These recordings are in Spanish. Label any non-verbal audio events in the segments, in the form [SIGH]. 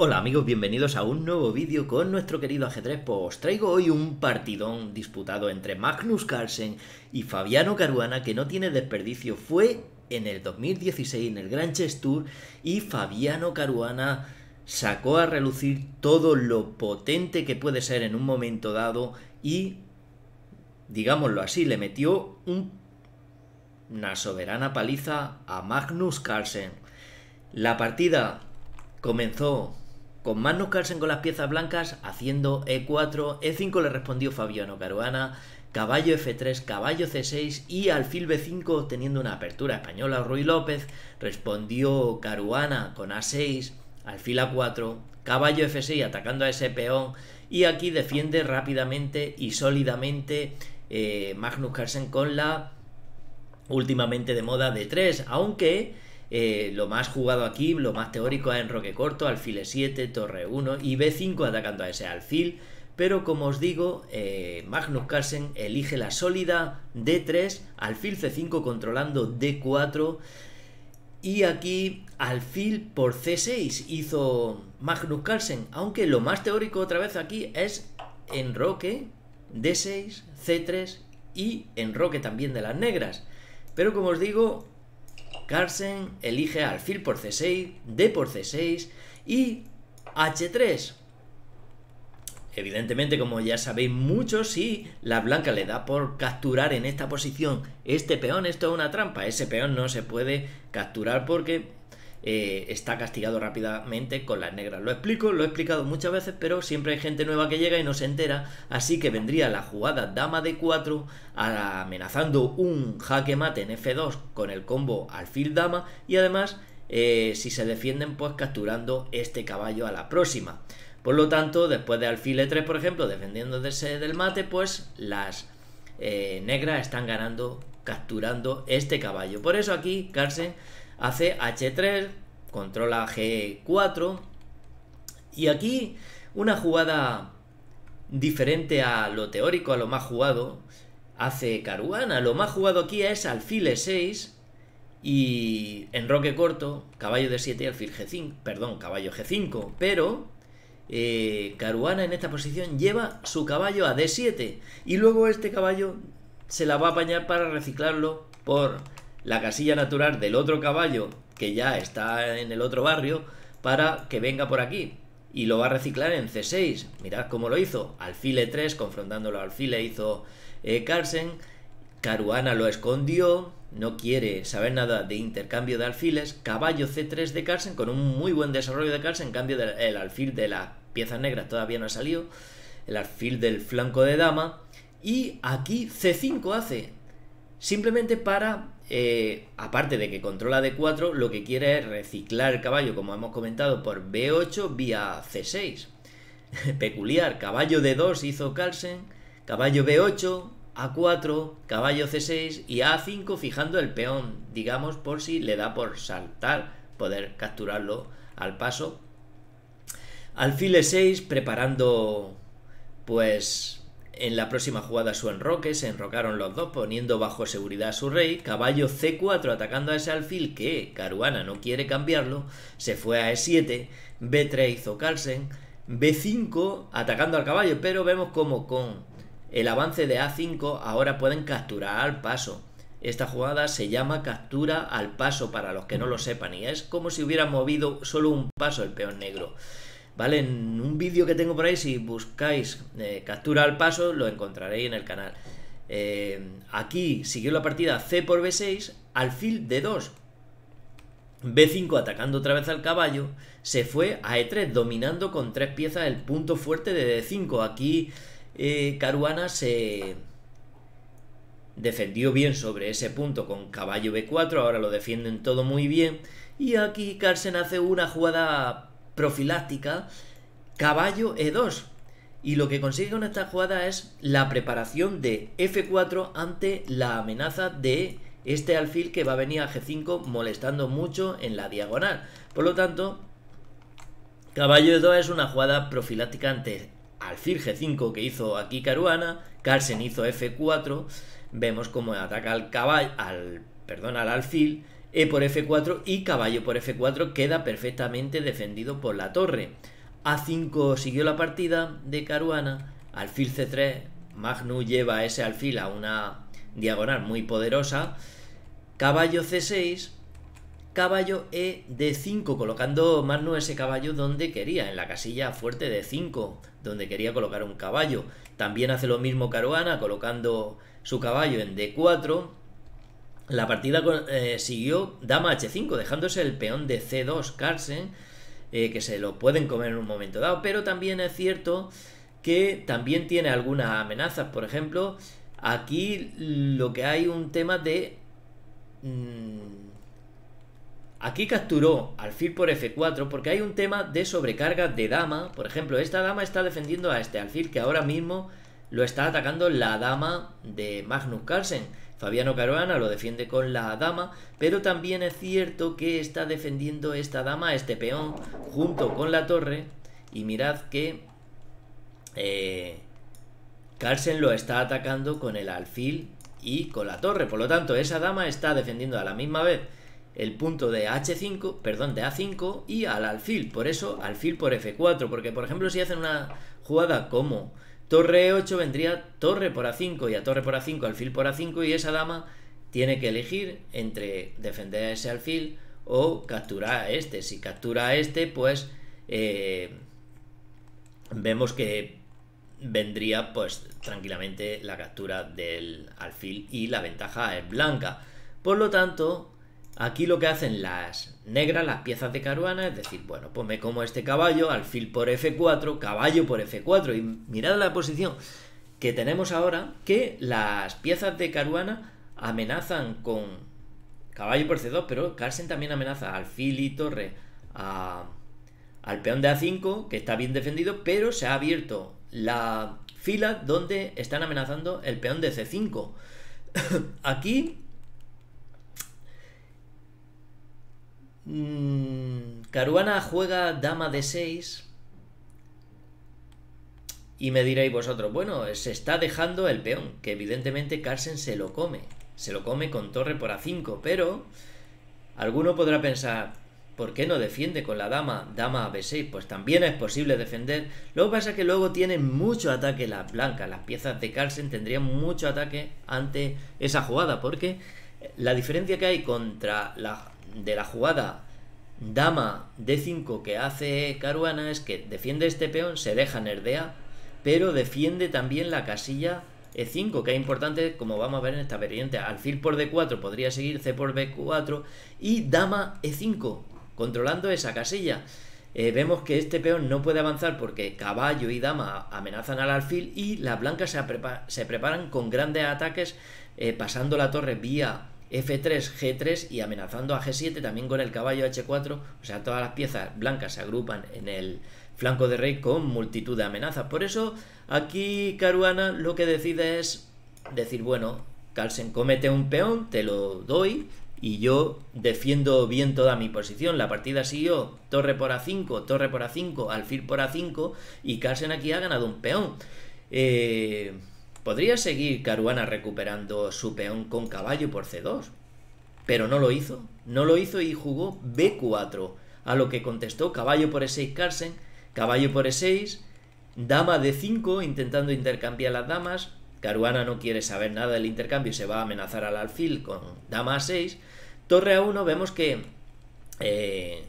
Hola amigos, bienvenidos a un nuevo vídeo con nuestro querido ajedrez. Pues os traigo hoy un partidón disputado entre Magnus Carlsen y Fabiano Caruana que no tiene desperdicio. Fue en el 2016 en el Grand Chess Tour y Fabiano Caruana sacó a relucir todo lo potente que puede ser en un momento dado y, digámoslo así, le metió una soberana paliza a Magnus Carlsen. La partida comenzó con Magnus Carlsen con las piezas blancas, haciendo E4, E5 le respondió Fabiano Caruana, caballo F3, caballo C6 y alfil B5 teniendo una apertura española. Ruy López respondió Caruana con A6, alfil A4, caballo F6 atacando a ese peón y aquí defiende rápidamente y sólidamente eh, Magnus Carlsen con la últimamente de moda d 3, aunque eh, lo más jugado aquí, lo más teórico es enroque corto, alfil E7, torre 1 y B5 atacando a ese alfil. Pero como os digo, eh, Magnus Carlsen elige la sólida D3, alfil C5 controlando D4. Y aquí alfil por C6 hizo Magnus Carlsen, aunque lo más teórico otra vez aquí es enroque D6, C3 y enroque también de las negras. Pero como os digo, Carlsen elige alfil por c6, d por c6 y h3. Evidentemente, como ya sabéis muchos, si la blanca le da por capturar en esta posición este peón, esto es una trampa. Ese peón no se puede capturar porque eh, está castigado rápidamente con las negras. Lo explico, lo he explicado muchas veces, pero siempre hay gente nueva que llega y no se entera, así que vendría la jugada dama de 4 amenazando un jaque mate en F2 con el combo alfil dama y además eh, si se defienden pues capturando este caballo a la próxima. Por lo tanto, después de alfil E3, por ejemplo, defendiéndose del mate, pues las eh, negras están ganando capturando este caballo. Por eso aquí, Carsen hace H3, controla G4 y aquí una jugada diferente a lo teórico, a lo más jugado, hace Caruana. Lo más jugado aquí es alfil E6 y en roque corto, caballo de 7 y alfil G5, perdón, caballo G5, pero Caruana eh, en esta posición lleva su caballo a D7 y luego este caballo se la va a apañar para reciclarlo por la casilla natural del otro caballo que ya está en el otro barrio para que venga por aquí. Y lo va a reciclar en C6. Mirad cómo lo hizo. Alfile 3, confrontándolo al alfile, hizo eh, Carlsen. Caruana lo escondió. No quiere saber nada de intercambio de alfiles. Caballo C3 de Carlsen, con un muy buen desarrollo de Carlsen. En cambio, del alfil de las piezas negras todavía no ha salido. El alfil del flanco de dama. Y aquí C5 hace. Simplemente para eh, aparte de que controla D4, lo que quiere es reciclar el caballo, como hemos comentado, por B8 vía C6. [LAUGHS] Peculiar, caballo D2 hizo Carlsen, caballo B8, A4, caballo C6 y A5 fijando el peón, digamos por si le da por saltar, poder capturarlo al paso. Alfil E6 preparando pues en la próxima jugada su enroque, se enrocaron los dos poniendo bajo seguridad a su rey, caballo C4 atacando a ese alfil que Caruana no quiere cambiarlo, se fue a E7, B3 hizo Carlsen, B5 atacando al caballo, pero vemos como con el avance de A5 ahora pueden capturar al paso. Esta jugada se llama captura al paso para los que no lo sepan y es como si hubiera movido solo un paso el peón negro. ¿vale? En un vídeo que tengo por ahí, si buscáis eh, captura al paso, lo encontraréis en el canal. Eh, aquí siguió la partida C por B6, alfil D2. B5 atacando otra vez al caballo, se fue a E3 dominando con tres piezas el punto fuerte de D5. Aquí eh, Caruana se defendió bien sobre ese punto con caballo B4, ahora lo defienden todo muy bien. Y aquí Carlsen hace una jugada profiláctica caballo E2. Y lo que consigue con esta jugada es la preparación de F4 ante la amenaza de este alfil que va a venir a G5 molestando mucho en la diagonal. Por lo tanto, caballo E2 es una jugada profiláctica ante alfil G5 que hizo aquí Caruana, Carlsen hizo F4, vemos cómo ataca al caballo, al, perdón, al alfil, e por F4 y caballo por F4 queda perfectamente defendido por la torre. A5 siguió la partida de Caruana, alfil C3, Magnus lleva ese alfil a una diagonal muy poderosa, caballo C6, caballo E de 5, colocando Magnus ese caballo donde quería, en la casilla fuerte de 5, donde quería colocar un caballo. También hace lo mismo Caruana, colocando su caballo en D4, la partida eh, siguió dama h5, dejándose el peón de c2 Carlsen, eh, que se lo pueden comer en un momento dado, pero también es cierto que también tiene algunas amenazas, por ejemplo, aquí lo que hay un tema de... Mm, aquí capturó alfil por f4 porque hay un tema de sobrecarga de dama, por ejemplo, esta dama está defendiendo a este alfil que ahora mismo lo está atacando la dama de Magnus Carlsen, Fabiano Caruana lo defiende con la dama, pero también es cierto que está defendiendo esta dama, este peón, junto con la torre. Y mirad que eh, Carlsen lo está atacando con el alfil y con la torre. Por lo tanto, esa dama está defendiendo a la misma vez el punto de H5, perdón, de A5 y al alfil. Por eso, alfil por F4. Porque, por ejemplo, si hacen una jugada como Torre E8 vendría torre por A5 y a torre por A5 alfil por A5 y esa dama tiene que elegir entre defender ese alfil o capturar a este. Si captura a este, pues eh, vemos que vendría pues tranquilamente la captura del alfil y la ventaja es blanca. Por lo tanto, Aquí lo que hacen las negras, las piezas de caruana, es decir, bueno, pues me como este caballo, alfil por F4, caballo por F4, y mirad la posición que tenemos ahora, que las piezas de caruana amenazan con caballo por C2, pero Carlsen también amenaza alfil y torre al peón de A5, que está bien defendido, pero se ha abierto la fila donde están amenazando el peón de C5. [COUGHS] Aquí Mm, Caruana juega dama de 6. Y me diréis vosotros, bueno, se está dejando el peón, que evidentemente Carlsen se lo come. Se lo come con torre por A5, pero alguno podrá pensar, ¿por qué no defiende con la dama, dama a B6? Pues también es posible defender. Lo que pasa es que luego tiene mucho ataque las blancas, las piezas de Carlsen tendrían mucho ataque ante esa jugada, porque la diferencia que hay contra la, de la jugada dama D5 que hace Caruana es que defiende este peón, se deja nerdea, pero defiende también la casilla E5, que es importante, como vamos a ver en esta variante. Alfil por D4 podría seguir C por B4 y dama E5, controlando esa casilla. Eh, vemos que este peón no puede avanzar porque caballo y dama amenazan al alfil y las blancas se, preparan con grandes ataques eh, pasando la torre vía F3, G3 y amenazando a G7 también con el caballo H4. O sea, todas las piezas blancas se agrupan en el flanco de rey con multitud de amenazas. Por eso aquí Caruana lo que decide es decir, bueno, Carlsen comete un peón, te lo doy y yo defiendo bien toda mi posición. La partida siguió torre por A5, torre por A5, alfil por A5 y Carlsen aquí ha ganado un peón. Eh, Podría seguir Caruana recuperando su peón con caballo por C2, pero no lo hizo. No lo hizo y jugó B4, a lo que contestó caballo por E6 Carlsen, caballo por E6, dama D5 intentando intercambiar las damas. Caruana no quiere saber nada del intercambio y se va a amenazar al alfil con dama A6. Torre A1 vemos que eh,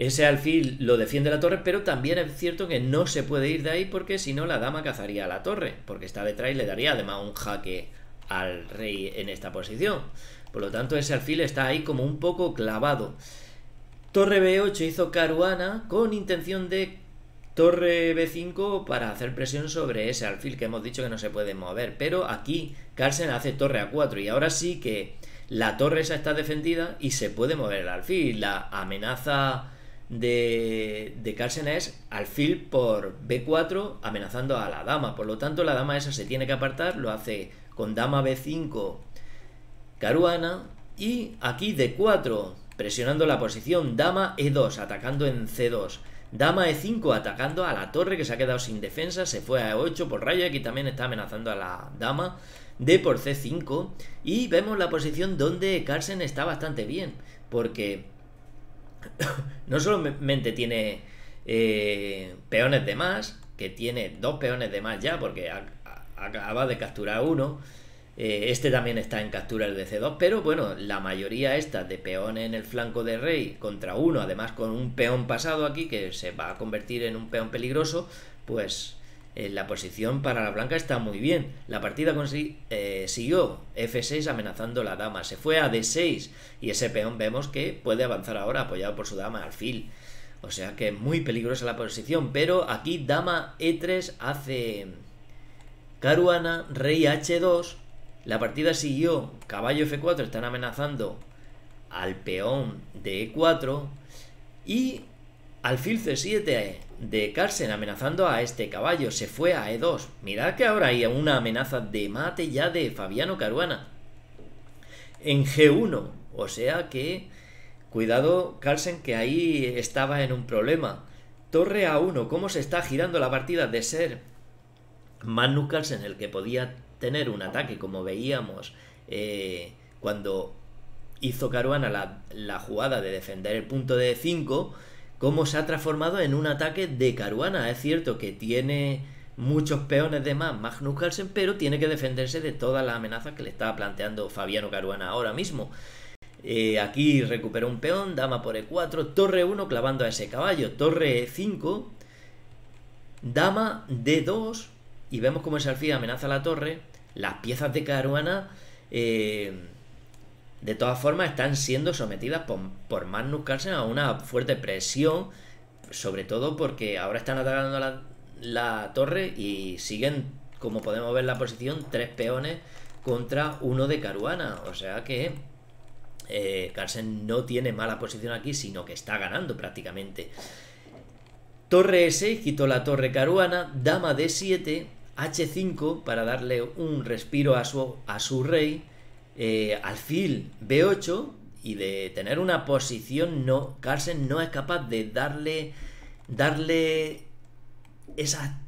ese alfil lo defiende la torre, pero también es cierto que no se puede ir de ahí porque si no la dama cazaría a la torre, porque está detrás y le daría además un jaque al rey en esta posición. Por lo tanto, ese alfil está ahí como un poco clavado. Torre B8 hizo caruana con intención de torre B5 para hacer presión sobre ese alfil que hemos dicho que no se puede mover. Pero aquí Carlsen hace torre A4 y ahora sí que la torre esa está defendida y se puede mover el alfil. La amenaza de, de Carlsen es alfil por B4 amenazando a la dama. Por lo tanto, la dama esa se tiene que apartar, lo hace con dama B5 caruana y aquí D4 presionando la posición dama E2 atacando en C2. Dama E5 atacando a la torre que se ha quedado sin defensa, se fue a E8 por raya Aquí también está amenazando a la dama. D por C5 y vemos la posición donde Carlsen está bastante bien porque no solamente tiene eh, peones de más, que tiene dos peones de más ya, porque acaba de capturar uno. Eh, este también está en captura el de 2 pero bueno, la mayoría esta de peones en el flanco de rey contra uno, además con un peón pasado aquí que se va a convertir en un peón peligroso, pues eh, la posición para la blanca está muy bien. La partida eh, siguió F6 amenazando la dama. Se fue a D6 y ese peón vemos que puede avanzar ahora apoyado por su dama alfil. O sea que es muy peligrosa la posición. Pero aquí dama E3 hace caruana, rey H2. La partida siguió. Caballo F4 están amenazando al peón de E4. Y Alfil C7 de Carsen amenazando a este caballo, se fue a E2. Mirad que ahora hay una amenaza de mate ya de Fabiano Caruana. En G1, o sea que, cuidado Carlsen que ahí estaba en un problema. Torre A1, cómo se está girando la partida de ser Magnus Carlsen el que podía tener un ataque, como veíamos eh, cuando hizo Caruana la, jugada de defender el punto de 5 cómo se ha transformado en un ataque de Caruana. Es cierto que tiene muchos peones de más Magnus Carlsen, pero tiene que defenderse de todas las amenazas que le está planteando Fabiano Caruana ahora mismo. Eh, aquí recupera un peón, dama por e4, torre 1 clavando a ese caballo, torre 5, dama d2, y vemos cómo el alfil amenaza la torre. Las piezas de Caruana eh, de todas formas están siendo sometidas por, Magnus Carlsen a una fuerte presión, sobre todo porque ahora están atacando la, la torre y siguen, como podemos ver la posición, tres peones contra uno de Caruana. O sea que eh, Carlsen no tiene mala posición aquí, sino que está ganando prácticamente. Torre S quitó la torre Caruana, dama D7, H5 para darle un respiro a su, a su rey eh, alfil B8 y de tener una posición, no, Carlsen no es capaz de darle, darle esa,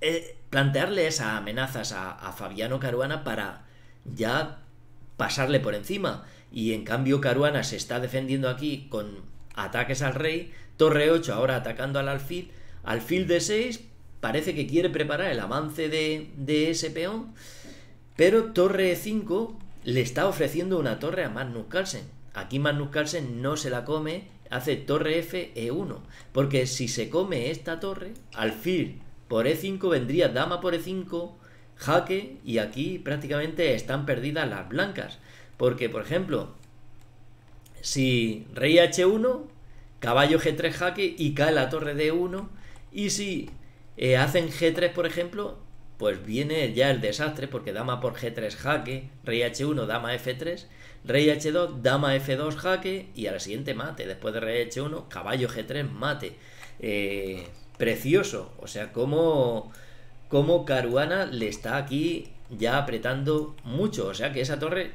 eh, plantearle esas amenazas a, Fabiano Caruana para ya pasarle por encima. Y en cambio Caruana se está defendiendo aquí con ataques al rey, torre 8 ahora atacando al alfil, alfil d 6 parece que quiere preparar el avance de, de ese peón pero torre e 5 le está ofreciendo una torre a Magnus Carlsen. Aquí Magnus Carlsen no se la come, hace torre F E1. Porque si se come esta torre, alfil por E5 vendría dama por E5, jaque, y aquí prácticamente están perdidas las blancas. Porque, por ejemplo, si rey H1, caballo G3 jaque y cae la torre D1, y si eh, hacen G3, por ejemplo, pues viene ya el desastre porque dama por g3 jaque, rey h1, dama f3, rey h2, dama f2 jaque y a la siguiente mate, después de rey h1, caballo g3 mate. Eh, precioso, o sea, como, Caruana le está aquí ya apretando mucho, o sea que esa torre,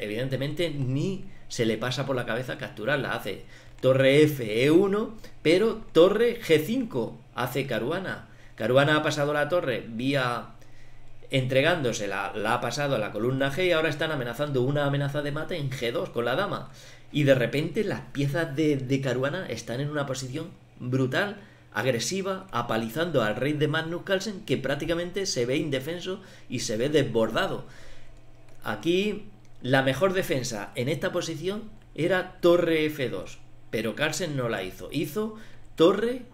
evidentemente ni se le pasa por la cabeza capturarla, hace torre f e1, pero torre g5 hace Caruana. Caruana ha pasado la torre vía entregándosela, la ha pasado a la columna G y ahora están amenazando una amenaza de mate en G2 con la dama. Y de repente las piezas de, de Caruana están en una posición brutal, agresiva, apalizando al rey de Magnus Carlsen que prácticamente se ve indefenso y se ve desbordado. Aquí la mejor defensa en esta posición era torre F2, pero Carlsen no la hizo. Hizo torre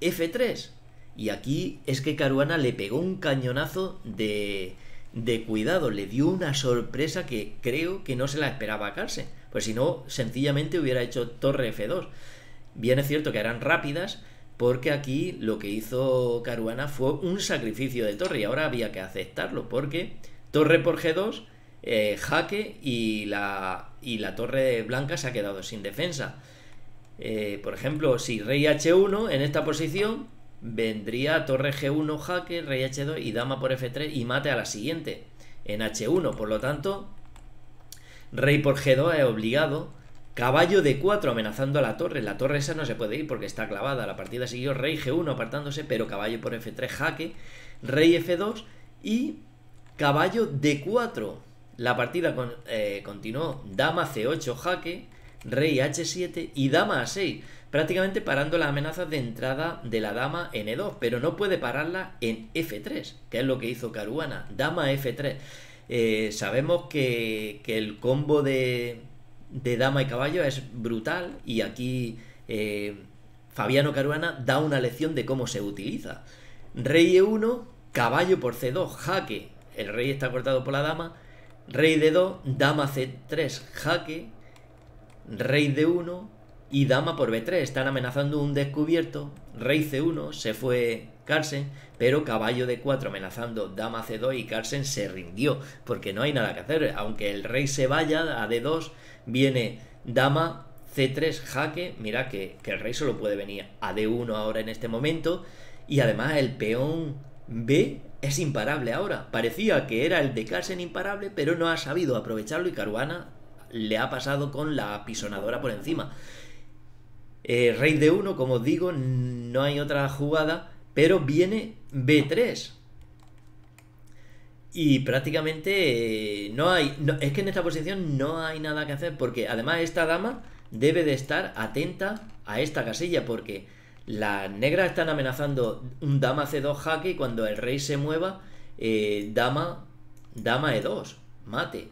F3 y aquí es que Caruana le pegó un cañonazo de, de cuidado, le dio una sorpresa que creo que no se la esperaba a Carse. Pues si no, sencillamente hubiera hecho torre F2. Bien es cierto que eran rápidas, porque aquí lo que hizo Caruana fue un sacrificio de torre y ahora había que aceptarlo, porque torre por G2, eh, jaque y la, y la torre blanca se ha quedado sin defensa. Eh, por ejemplo, si rey H1 en esta posición, vendría torre G1, jaque, rey H2 y dama por F3 y mate a la siguiente, en H1. Por lo tanto, rey por G2 es obligado. Caballo d 4 amenazando a la torre. La torre esa no se puede ir porque está clavada. La partida siguió rey G1 apartándose, pero caballo por F3 jaque, rey F2 y caballo D4. La partida eh, continuó dama C8 jaque, rey H7 y dama A6 prácticamente parando las amenazas de entrada de la dama en E2, pero no puede pararla en F3, que es lo que hizo Caruana, dama F3. Eh, sabemos que, que, el combo de, de, dama y caballo es brutal y aquí eh, Fabiano Caruana da una lección de cómo se utiliza. Rey E1, caballo por C2, jaque, el rey está cortado por la dama, rey D2, dama C3, jaque, rey D1, y dama por b3. Están amenazando un descubierto. Rey c1, se fue carsen pero caballo d4 amenazando dama c2 y carsen se rindió, porque no hay nada que hacer. Aunque el rey se vaya a d2, viene dama c3 jaque. Mira que, el rey solo puede venir a d1 ahora en este momento. Y además el peón b es imparable ahora. Parecía que era el de carsen imparable, pero no ha sabido aprovecharlo y Caruana le ha pasado con la apisonadora por encima. Eh, rey de 1, como os digo, no hay otra jugada, pero viene B3. Y prácticamente eh, no hay... es que en esta posición no hay nada que hacer, porque además esta dama debe de estar atenta a esta casilla, porque las negras están amenazando un dama C2 jaque y cuando el rey se mueva, eh, dama, dama E2, mate,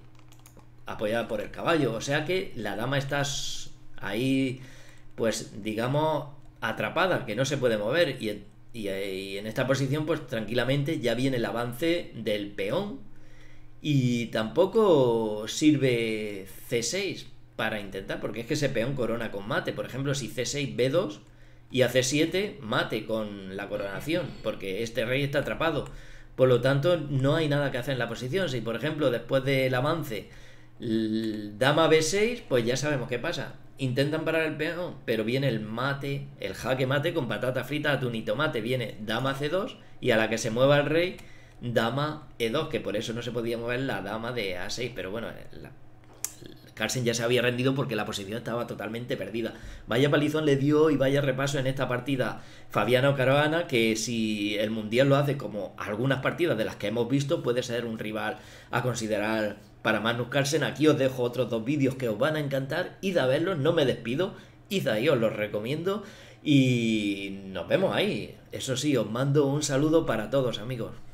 apoyada por el caballo. O sea que la dama está ahí pues digamos, atrapada, que no se puede mover. Y, en esta posición, pues tranquilamente ya viene el avance del peón. Y tampoco sirve C6 para intentar, porque es que ese peón corona con mate. Por ejemplo, si C6, B2 y a C7, mate con la coronación, porque este rey está atrapado. Por lo tanto, no hay nada que hacer en la posición. Si, por ejemplo, después del avance, dama B6, pues ya sabemos qué pasa intentan parar el peón, pero viene el mate, el jaque mate con patata frita, atún y tomate. Viene dama c2 y a la que se mueva el rey, dama e2, que por eso no se podía mover la dama de a6. Pero bueno, Carlsen ya se había rendido porque la posición estaba totalmente perdida. Vaya palizón le dio y vaya repaso en esta partida Fabiano Caravana, que si el Mundial lo hace como algunas partidas de las que hemos visto, puede ser un rival a considerar para más aquí os dejo otros dos vídeos que os van a encantar. Id a verlos, no me despido. Id ahí, os los recomiendo. Y nos vemos ahí. Eso sí, os mando un saludo para todos, amigos.